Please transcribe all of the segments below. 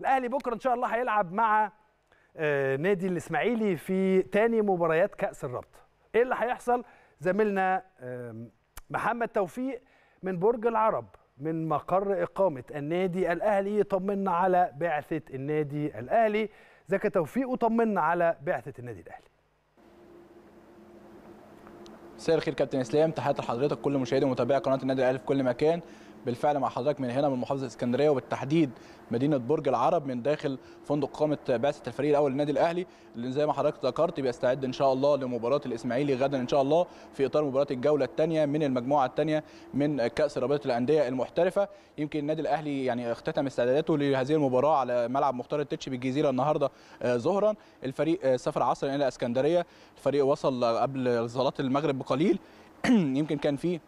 الاهلي بكره ان شاء الله هيلعب مع آه، نادي الاسماعيلي في تاني مباريات كاس الرابطه ايه اللي هيحصل زميلنا محمد توفيق من برج العرب من مقر اقامه النادي الاهلي طمنا على بعثه النادي الاهلي زكى توفيق وطمنا على بعثه النادي الاهلي مساء الخير كابتن اسلام تحياتي لحضرتك كل مشاهدي ومتابعي قناه النادي الاهلي في كل مكان بالفعل مع حضرتك من هنا من محافظه اسكندريه وبالتحديد مدينه برج العرب من داخل فندق قامه بعثه الفريق الاول للنادي الاهلي اللي زي ما حضرتك ذكرت بيستعد ان شاء الله لمباراه الاسماعيلي غدا ان شاء الله في اطار مباراه الجوله الثانيه من المجموعه الثانيه من كاس رابطه الانديه المحترفه يمكن النادي الاهلي يعني اختتم استعداداته لهذه المباراه على ملعب مختار التتش بالجزيره النهارده آه، ظهرا الفريق آه، سافر عصرا الى اسكندريه الفريق وصل قبل صلاه المغرب بقليل يمكن كان فيه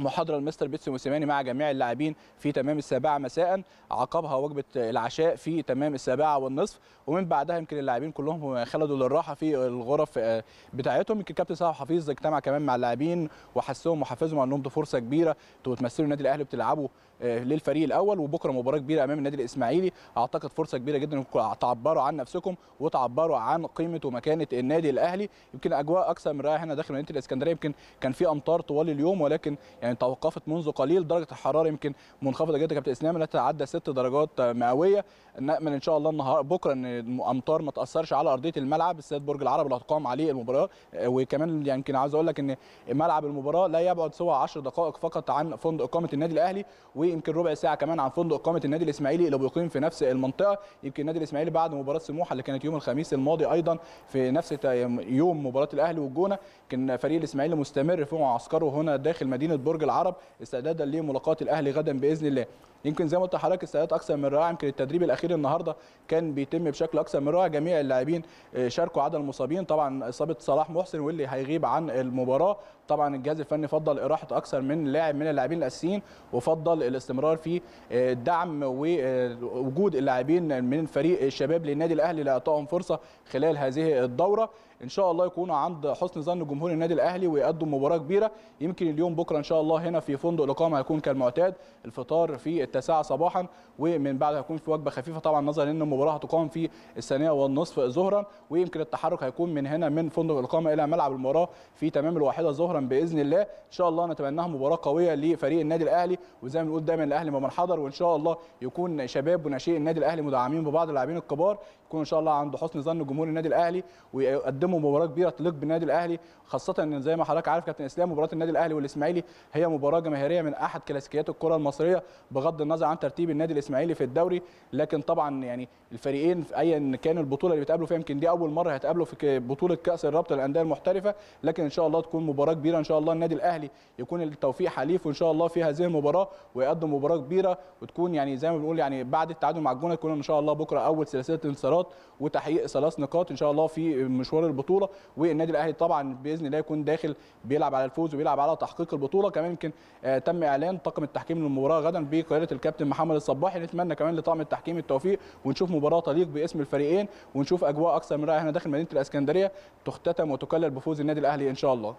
محاضره لمستر بيتسو موسيماني مع جميع اللاعبين في تمام السابعه مساء عقبها وجبه العشاء في تمام السابعه والنصف ومن بعدها يمكن اللاعبين كلهم خلدوا للراحه في الغرف آه، بتاعتهم يمكن كابتن صلاح حفيظ اجتمع كمان مع اللاعبين وحسهم وحفزهم على انهم دي فرصه كبيره انتوا بتمثلوا النادي الاهلي بتلعبوا آه، للفريق الاول وبكره مباراه كبيره امام النادي الاسماعيلي اعتقد فرصه كبيره جدا انكم تعبروا عن نفسكم وتعبروا عن قيمه ومكانه النادي الاهلي يمكن اجواء اكثر من رائعه هنا داخل مدينه الاسكندريه يمكن كان في امطار طوال اليوم ولكن يعني يعني توقفت منذ قليل درجه الحراره يمكن منخفضه جدا كابتن اسلام لا تتعدى ست درجات مئويه نامل ان شاء الله النهار بكره ان الامطار ما تاثرش على ارضيه الملعب استاد برج العرب اللي هتقام عليه المباراه وكمان يمكن عاوز اقول لك ان ملعب المباراه لا يبعد سوى 10 دقائق فقط عن فندق اقامه النادي الاهلي ويمكن ربع ساعه كمان عن فندق اقامه النادي الاسماعيلي اللي بيقيم في نفس المنطقه يمكن النادي الاسماعيلي بعد مباراه سموحه اللي كانت يوم الخميس الماضي ايضا في نفس يوم مباراه الاهلي والجونه كان فريق الاسماعيلي مستمر في معسكره هنا داخل مدينه برج العرب استعدادا لملاقاه الاهلي غدا باذن الله يمكن زي ما قلت لحضرتك استعداد اكثر من رائع يمكن التدريب الاخير النهارده كان بيتم بشكل اكثر من رائع جميع اللاعبين آه، شاركوا عدا المصابين طبعا اصابه صلاح محسن واللي هيغيب عن المباراه طبعا الجهاز الفني فضل اراحه اكثر من لاعب من اللاعبين الاساسيين وفضل الاستمرار في آه، دعم ووجود آه، اللاعبين من فريق الشباب للنادي الاهلي لاعطائهم فرصه خلال هذه الدوره ان شاء الله يكونوا عند حسن ظن جمهور النادي الاهلي ويقدم مباراه كبيره يمكن اليوم بكره ان شاء الله هنا في فندق الاقامه هيكون كالمعتاد الفطار في التاسعه صباحا ومن بعد هيكون في وجبه خفيفه طبعا نظرا ان المباراه هتقام في الثانيه والنصف ظهرا ويمكن التحرك هيكون من هنا من فندق الاقامه الى ملعب المباراه في تمام الواحده ظهرا باذن الله ان شاء الله نتمناها مباراه قويه لفريق النادي الاهلي وزي ما بنقول دايما الاهلي ممن حضر وان شاء الله يكون شباب وناشئي النادي الاهلي مدعمين ببعض اللاعبين الكبار يكون ان شاء الله عنده حسن ظن جمهور النادي الاهلي ويقدم قدموا مباراه كبيره تليق بالنادي الاهلي خاصه ان زي ما حضرتك عارف كابتن اسلام مباراه النادي الاهلي والاسماعيلي هي مباراه جماهيريه من احد كلاسيكيات الكره المصريه بغض النظر عن ترتيب النادي الاسماعيلي في الدوري لكن طبعا يعني الفريقين ايا كان البطوله اللي بيتقابلوا فيها يمكن دي اول مره هيتقابلوا في بطوله كاس الرابطه للانديه المحترفه لكن ان شاء الله تكون مباراه كبيره ان شاء الله النادي الاهلي يكون التوفيق حليفه ان شاء الله في هذه المباراه ويقدم مباراه كبيره وتكون يعني زي ما بنقول يعني بعد التعادل مع الجونه تكون ان شاء الله بكره اول سلسله انتصارات وتحقيق ثلاث نقاط ان شاء الله في مشوار البطوله والنادي الاهلي طبعا باذن الله يكون داخل بيلعب على الفوز وبيلعب على تحقيق البطوله كمان يمكن آه، تم اعلان طاقم التحكيم للمباراه غدا بقياده الكابتن محمد الصباحي نتمنى كمان لطاقم التحكيم التوفيق ونشوف مباراه تليق باسم الفريقين ونشوف اجواء اكثر من رائعه هنا داخل مدينه الاسكندريه تختتم وتكلل بفوز النادي الاهلي ان شاء الله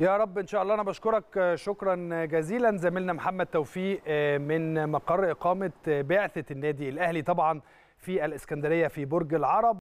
يا رب ان شاء الله انا بشكرك آه، شكرا آه، جزيلا زميلنا محمد توفيق من مقر اقامه بعثه النادي الاهلي طبعا في الاسكندريه في برج العرب